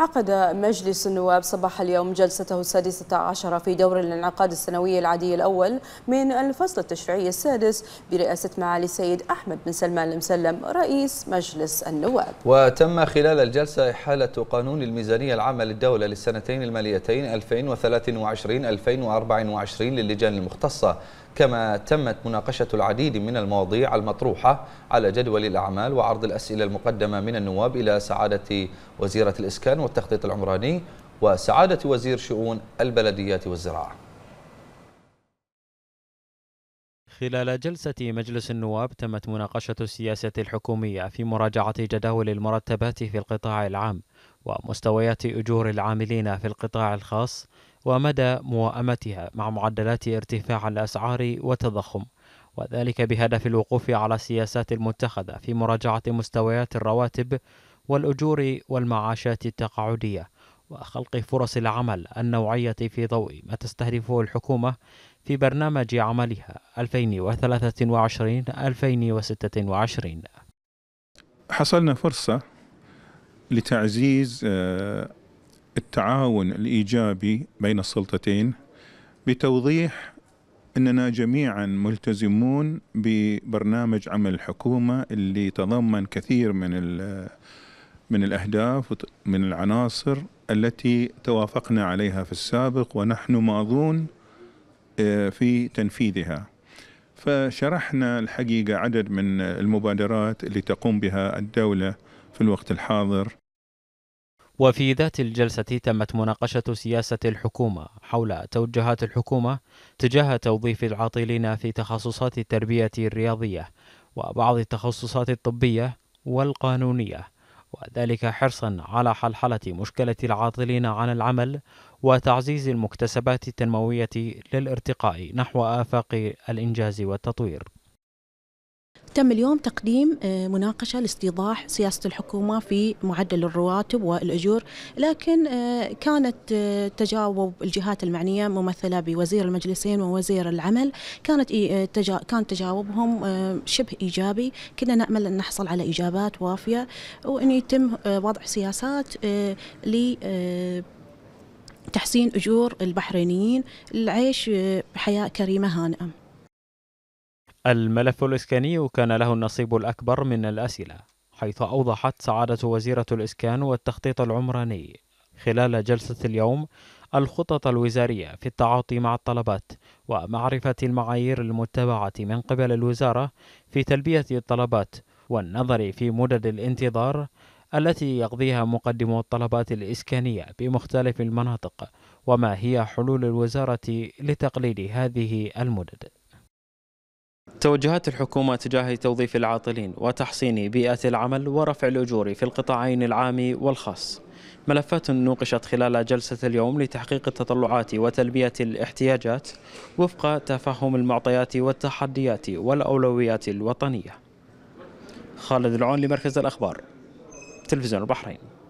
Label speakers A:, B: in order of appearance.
A: عقد مجلس النواب صباح اليوم جلسته السادسة عشرة في دور الانعقاد السنوي العادي الأول من الفصل التشريعي السادس برئاسة معالي السيد أحمد بن سلمان المسلم رئيس مجلس النواب
B: وتم خلال الجلسة إحالة قانون الميزانية العامة للدولة للسنتين الماليتين 2023-2024 للجان المختصة كما تمت مناقشة العديد من المواضيع المطروحة على جدول الأعمال وعرض الأسئلة المقدمة من النواب إلى سعادة وزيرة الإسكان والتخطيط العمراني وسعادة وزير شؤون البلديات والزراعة
C: خلال جلسة مجلس النواب تمت مناقشة السياسة الحكومية في مراجعة جداول المرتبات في القطاع العام ومستويات أجور العاملين في القطاع الخاص ومدى موائمتها مع معدلات ارتفاع الأسعار والتضخم وذلك بهدف الوقوف على السياسات المتخذة في مراجعة مستويات الرواتب والأجور والمعاشات التقاعدية وخلق فرص العمل النوعية في ضوء ما تستهدفه الحكومة في برنامج عملها 2023-2026
D: حصلنا فرصة لتعزيز آه، التعاون الايجابي بين السلطتين بتوضيح اننا جميعا ملتزمون ببرنامج عمل الحكومه اللي تضمن كثير من من الاهداف من العناصر التي توافقنا عليها في السابق ونحن ماضون آه، في تنفيذها فشرحنا الحقيقه عدد من المبادرات اللي تقوم بها الدوله في الوقت الحاضر وفي ذات الجلسة
C: تمت مناقشة سياسة الحكومة حول توجهات الحكومة تجاه توظيف العاطلين في تخصصات التربية الرياضية وبعض التخصصات الطبية والقانونية وذلك حرصا على حلحلة مشكلة العاطلين عن العمل وتعزيز المكتسبات التنموية للارتقاء نحو آفاق الإنجاز والتطوير
A: تم اليوم تقديم آه، مناقشة لاستيضاح سياسة الحكومة في معدل الرواتب والأجور لكن آه، كانت آه، تجاوب الجهات المعنية ممثلة بوزير المجلسين ووزير العمل كانت كان تجاوبهم شبه إيجابي كنا نأمل أن نحصل على إجابات وافية وأن يتم وضع سياسات ل تحسين أجور البحرينيين العيش بحياة كريمة هانئة
C: الملف الإسكاني كان له النصيب الأكبر من الأسئلة حيث أوضحت سعادة وزيرة الإسكان والتخطيط العمراني خلال جلسة اليوم الخطط الوزارية في التعاطي مع الطلبات ومعرفة المعايير المتبعة من قبل الوزارة في تلبية الطلبات والنظر في مدد الانتظار التي يقضيها مقدمو الطلبات الإسكانية بمختلف المناطق وما هي حلول الوزارة لتقليل هذه المدد توجهات الحكومة تجاه توظيف العاطلين وتحصين بيئة العمل ورفع الأجور في القطاعين العام والخاص ملفات نوقشت خلال جلسة اليوم لتحقيق التطلعات وتلبية الاحتياجات وفق تفهم المعطيات والتحديات والأولويات الوطنية خالد
B: العون لمركز الأخبار تلفزيون البحرين